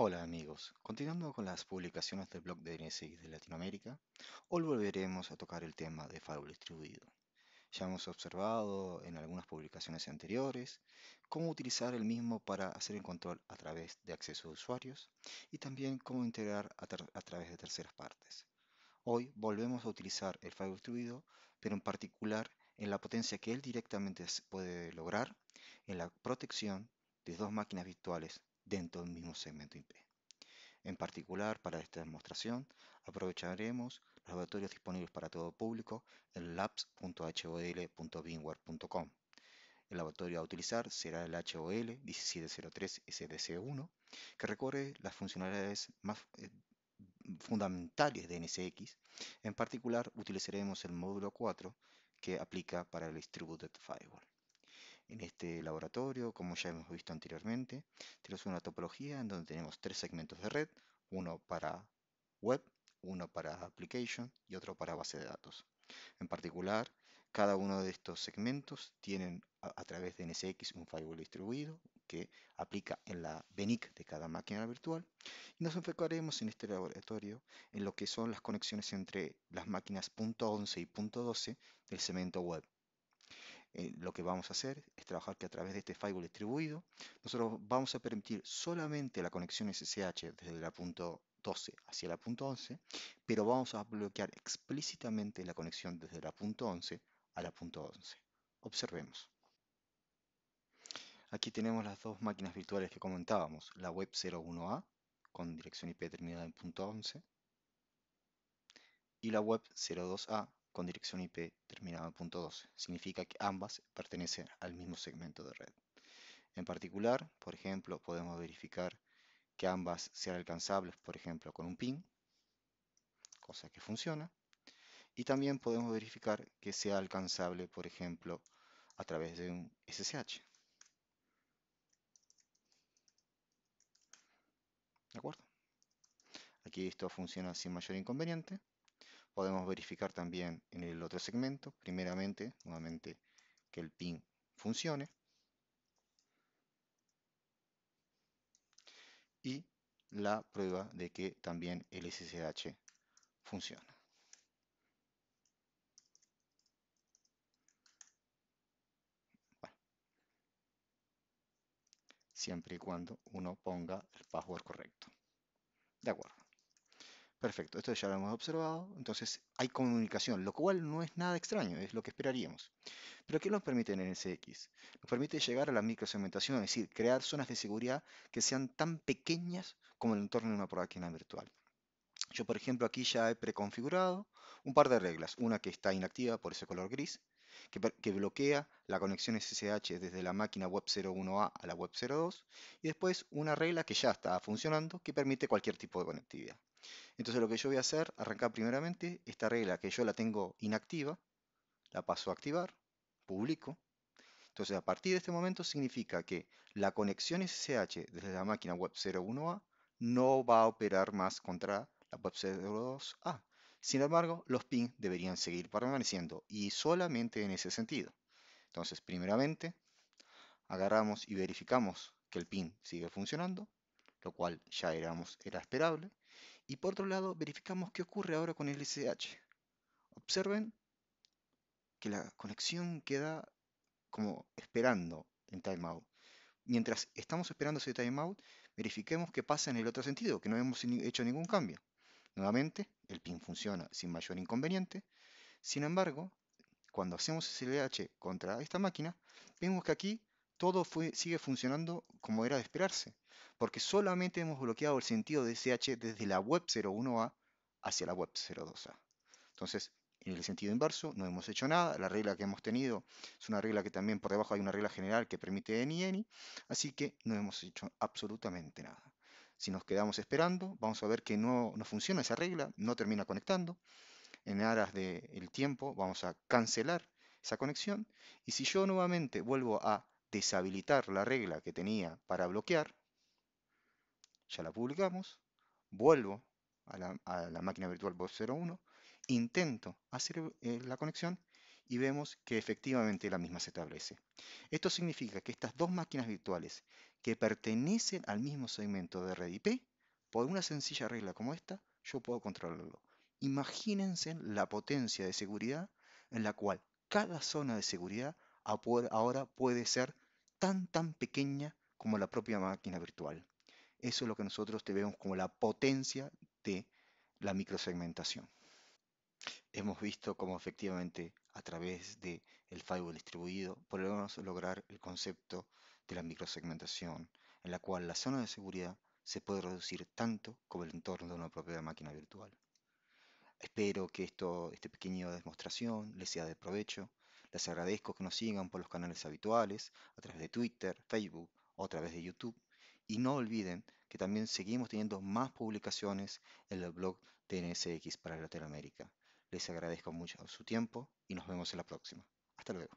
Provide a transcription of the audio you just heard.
Hola amigos, continuando con las publicaciones del blog de NSX de Latinoamérica, hoy volveremos a tocar el tema de firewall distribuido. Ya hemos observado en algunas publicaciones anteriores cómo utilizar el mismo para hacer el control a través de acceso de usuarios y también cómo integrar a, través de terceras partes. Hoy volvemos a utilizar el firewall distribuido, pero en particular en la potencia que él directamente puede lograr en la protección de dos máquinas virtuales dentro del mismo segmento IP. En particular, para esta demostración, aprovecharemos los laboratorios disponibles para todo público en labs.hol.binware.com. El laboratorio a utilizar será el HOL 1703SDC1, que recorre las funcionalidades más eh, fundamentales de NSX. En particular, utilizaremos el módulo 4 que aplica para el Distributed Firewall. En este laboratorio, como ya hemos visto anteriormente, tenemos una topología en donde tenemos tres segmentos de red, uno para web, uno para application y otro para base de datos. En particular, cada uno de estos segmentos tienen a, través de NSX un firewall distribuido que aplica en la BNIC de cada máquina virtual y nos enfocaremos en este laboratorio en lo que son las conexiones entre las máquinas .11 y .12 del segmento web eh, lo que vamos a hacer es trabajar que a través de este firewall distribuido, nosotros vamos a permitir solamente la conexión SSH desde la punto 12 hacia la punto 11, pero vamos a bloquear explícitamente la conexión desde la punto 11 a la punto 11. Observemos. Aquí tenemos las dos máquinas virtuales que comentábamos, la web 01A con dirección IP terminada en punto .11 y la web 02A con dirección IP terminada en punto .12. Significa que ambas pertenecen al mismo segmento de red. En particular, por ejemplo, podemos verificar que ambas sean alcanzables, por ejemplo, con un pin, cosa que funciona. Y también podemos verificar que sea alcanzable, por ejemplo, a través de un SSH. ¿De acuerdo? Aquí esto funciona sin mayor inconveniente podemos verificar también en el otro segmento, primeramente, nuevamente, que el pin funcione. Y la prueba de que también el SSH funciona. Siempre y cuando uno ponga el password correcto. De acuerdo. Perfecto, esto ya lo hemos observado, entonces hay comunicación, lo cual no es nada extraño, es lo que esperaríamos. Pero ¿qué nos permite en NSX? Nos permite llegar a la microsegmentación, es decir, crear zonas de seguridad que sean tan pequeñas como el entorno de una máquina virtual. Yo, por ejemplo, aquí ya he preconfigurado un par de reglas, una que está inactiva por ese color gris, que, que, bloquea la conexión SSH desde la máquina web 01A a la web 02, y después una regla que ya está funcionando que permite cualquier tipo de conectividad. Entonces lo que yo voy a hacer, arrancar primeramente esta regla que yo la tengo inactiva, la paso a activar, publico. Entonces a partir de este momento significa que la conexión SSH desde la máquina web 01A no va a operar más contra la web 02A. Sin embargo, los pins deberían seguir permaneciendo y solamente en ese sentido. Entonces, primeramente, agarramos y verificamos que el pin sigue funcionando, lo cual ya éramos, era esperable. Y por otro lado, verificamos qué ocurre ahora con el SDH. Observen que la conexión queda como esperando en timeout. Mientras estamos esperando ese timeout, verifiquemos qué pasa en el otro sentido, que no hemos hecho ningún cambio. Nuevamente, el pin funciona sin mayor inconveniente. Sin embargo, cuando hacemos SLH contra esta máquina, vemos que aquí todo sigue funcionando como era de esperarse, porque solamente hemos bloqueado el sentido de SH desde la web 01A hacia la web 02A. Entonces, en el sentido inverso, no hemos hecho nada. La regla que hemos tenido es una regla que también por debajo hay una regla general que permite y N, Así que no hemos hecho absolutamente nada. Si nos quedamos esperando, vamos a ver que no, funciona esa regla, no termina conectando. En aras del tiempo, vamos a cancelar esa conexión. Y si yo nuevamente vuelvo a deshabilitar la regla que tenía para bloquear, ya la publicamos, vuelvo a la, máquina virtual box 01, intento hacer eh, la conexión y vemos que efectivamente la misma se establece. Esto significa que estas dos máquinas virtuales que pertenecen al mismo segmento de red IP, por una sencilla regla como esta, yo puedo controlarlo. Imagínense la potencia de seguridad en la cual cada zona de seguridad ahora puede ser tan, tan pequeña como la propia máquina virtual. Eso es lo que nosotros vemos como la potencia de la microsegmentación. Hemos visto cómo efectivamente a través del firewall distribuido podemos lograr el concepto de la microsegmentación, en la cual la zona de seguridad se puede reducir tanto como el entorno de una propia máquina virtual. Espero que esto, esta pequeña demostración les sea de provecho les agradezco que nos sigan por los canales habituales, a través de Twitter, Facebook o a través de YouTube. Y no olviden que también seguimos teniendo más publicaciones en el blog TNSX para Latinoamérica. Les agradezco mucho su tiempo y nos vemos en la próxima. Hasta luego.